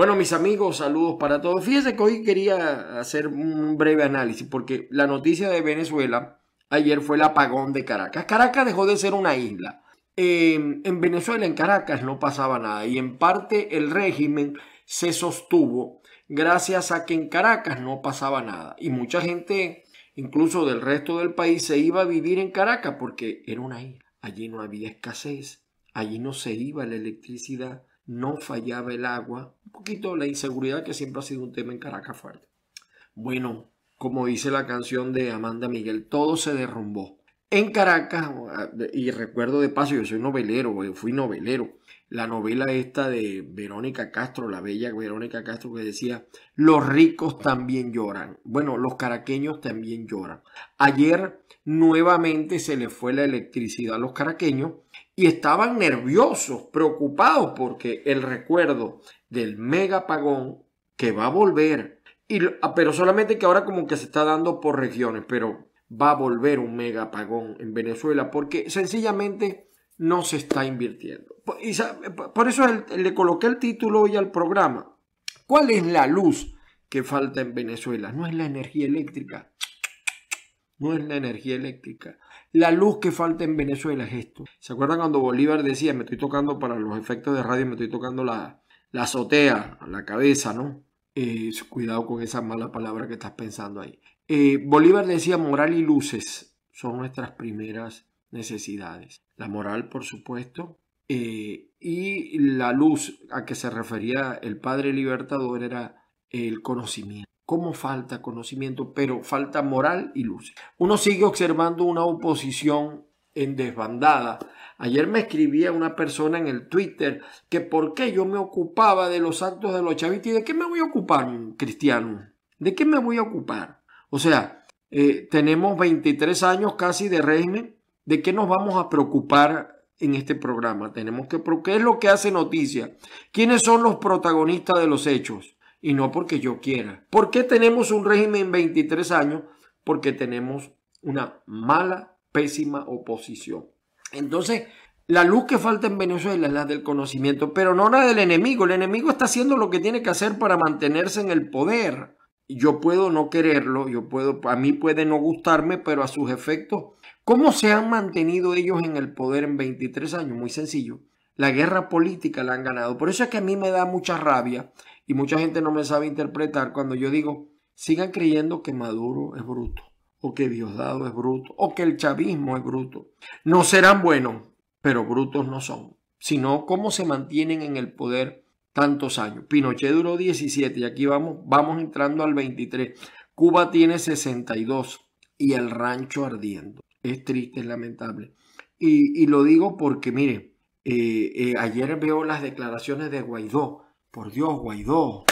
Bueno, mis amigos, saludos para todos. Fíjense que hoy quería hacer un breve análisis porque la noticia de Venezuela ayer fue el apagón de Caracas. Caracas dejó de ser una isla. Em, en Venezuela, en Caracas, no pasaba nada y en parte el régimen se sostuvo gracias a que en Caracas no pasaba nada y mucha gente, incluso del resto del país, se iba a vivir en Caracas porque era una isla. Allí no había escasez, allí no se iba la electricidad no fallaba el agua. Un poquito la inseguridad que siempre ha sido un tema en Caracas fuerte. Bueno, como dice la canción de Amanda Miguel, todo se derrumbó. En Caracas, y recuerdo de paso, yo soy novelero, fui novelero la novela esta de Verónica Castro, la bella Verónica Castro, que decía, los ricos también lloran. Bueno, los caraqueños también lloran. Ayer nuevamente se le fue la electricidad a los caraqueños y estaban nerviosos, preocupados, porque el recuerdo del megapagón que va a volver, y, ah, pero solamente que ahora como que se está dando por regiones, pero va a volver un megapagón en Venezuela, porque sencillamente no se está invirtiendo. Por eh, eso le coloqué el título hoy al programa. ¿Cuál es la luz que falta en Venezuela? No es la energía eléctrica. No es la energía eléctrica. La luz que falta en Venezuela es esto. ¿Se acuerdan cuando Bolívar decía, me estoy tocando para los efectos de radio, me estoy tocando la, la azotea, la cabeza, ¿no? Eh, cuidado con esa mala palabra que estás pensando ahí. Eh, Bolívar decía, moral y luces son nuestras primeras necesidades. La moral, por supuesto, eh, y la luz a que se refería el Padre Libertador era el conocimiento. ¿Cómo falta conocimiento? Pero falta moral y luz. Uno sigue observando una oposición en desbandada. Ayer me escribía una persona en el Twitter que por qué yo me ocupaba de los actos de los chavistas y de qué me voy a ocupar, cristiano. ¿De qué me voy a ocupar? O sea, eh, tenemos 23 años casi de régimen ¿De qué nos vamos a preocupar en este programa? Tenemos que ¿qué es lo que hace noticia? ¿Quiénes son los protagonistas de los hechos? Y no porque yo quiera. ¿Por qué tenemos un régimen 23 años? Porque tenemos una mala, pésima oposición. Entonces, la luz que falta en Venezuela es la del conocimiento, pero no la del enemigo. El enemigo está haciendo lo que tiene que hacer para mantenerse en el poder. Yo puedo no quererlo, yo puedo, a mí puede no gustarme, pero a sus efectos ¿Cómo se han mantenido ellos en el poder en 23 años? Muy sencillo. La guerra política la han ganado. Por eso es que a mí me da mucha rabia y mucha gente no me sabe interpretar cuando yo digo, sigan creyendo que Maduro es bruto, o que Diosdado es bruto, o que el chavismo es bruto. No serán buenos, pero brutos no son, sino cómo se mantienen en el poder tantos años. Pinochet duró 17 y aquí vamos, vamos entrando al 23. Cuba tiene 62 y el rancho ardiendo es triste, es lamentable. Y, lo digo porque, mire, eh, eh, ayer veo las declaraciones de Guaidó. Por Dios, Guaidó,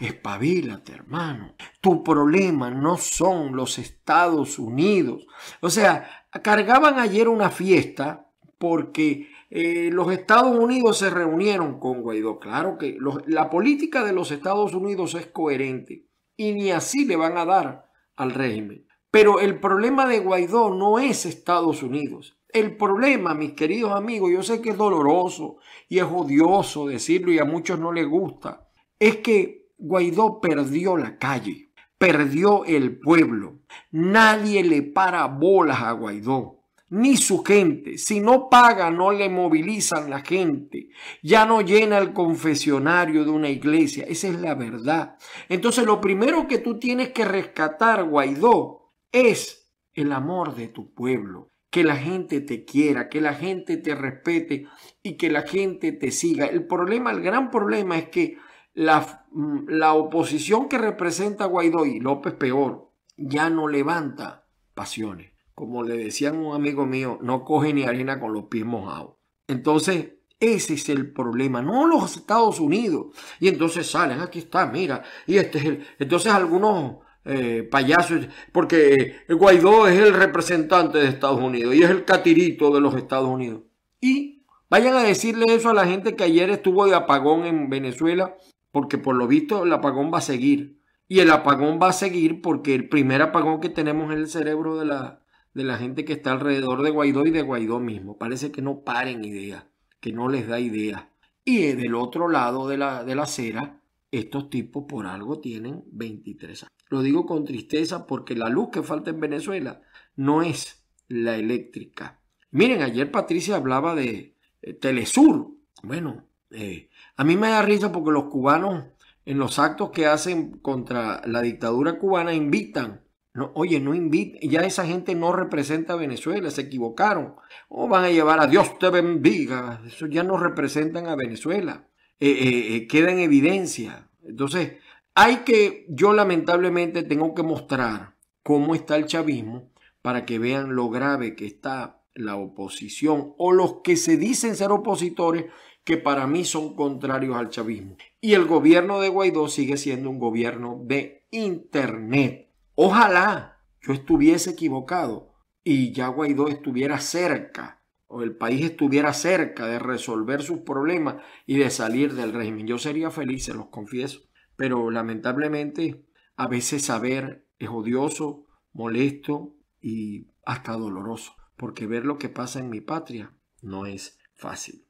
espabilate, hermano. Tu problema no son los Estados Unidos. O sea, cargaban ayer una fiesta porque eh, los Estados Unidos se reunieron con Guaidó. Claro que la política de los Estados Unidos es coherente y ni así le van a dar al régimen. Pero el problema de Guaidó no es Estados Unidos. El problema, mis queridos amigos, yo sé que es doloroso y es odioso decirlo y a muchos no les gusta, es que Guaidó perdió la calle, perdió el pueblo. Nadie le para bolas a Guaidó, ni su gente. Si no paga, no le movilizan la gente. Ya no llena el confesionario de una iglesia. Esa es la verdad. Entonces, lo primero que tú tienes que rescatar, Guaidó, es el amor de tu pueblo, que la gente te quiera, que la gente te respete y que la gente te siga. El problema, el gran problema es que la, mm, oposición que representa Guaidó y López peor, ya no levanta pasiones. Como le decían un amigo mío, no coge ni arena con los pies mojados. Entonces, ese es el problema, no los Estados Unidos. Y entonces salen, aquí está, mira, y este es el... Entonces algunos eh, payasos, porque Guaidó es el representante de Estados Unidos y es el catirito de los Estados Unidos. Y vayan a decirle eso a la gente que ayer estuvo de apagón en Venezuela, porque por lo visto el apagón va a seguir. Y el apagón va a seguir porque el primer apagón que tenemos es el cerebro de la, de la gente que está alrededor de Guaidó y de Guaidó mismo. Parece que no paren ideas, que no les da idea. Y eh, del otro lado de la, de la acera, estos tipos por algo tienen 23 años. Lo digo con tristeza porque la luz que falta en Venezuela no es la eléctrica. Miren, ayer Patricia hablaba de eh, Telesur. Bueno, eh, a mí me da risa porque los cubanos en los actos que hacen contra la dictadura cubana invitan. No, oye, no invitan, ya esa gente no representa a Venezuela, se equivocaron. O van a llevar a Dios te bendiga, eso ya no representan a Venezuela. Eh, queda en evidencia. Entonces, hay que, yo lamentablemente tengo que mostrar cómo está el chavismo para que vean lo grave que está la oposición o los que se dicen ser opositores que para mí son contrarios al chavismo. Y el gobierno de Guaidó sigue siendo un gobierno de Internet. Ojalá yo estuviese equivocado y ya Guaidó estuviera cerca o el país estuviera cerca de resolver sus problemas y de salir del régimen. Yo sería feliz, se los confieso. Pero lamentablemente a veces saber es odioso, molesto y hasta doloroso, porque ver lo que pasa en mi patria no es fácil.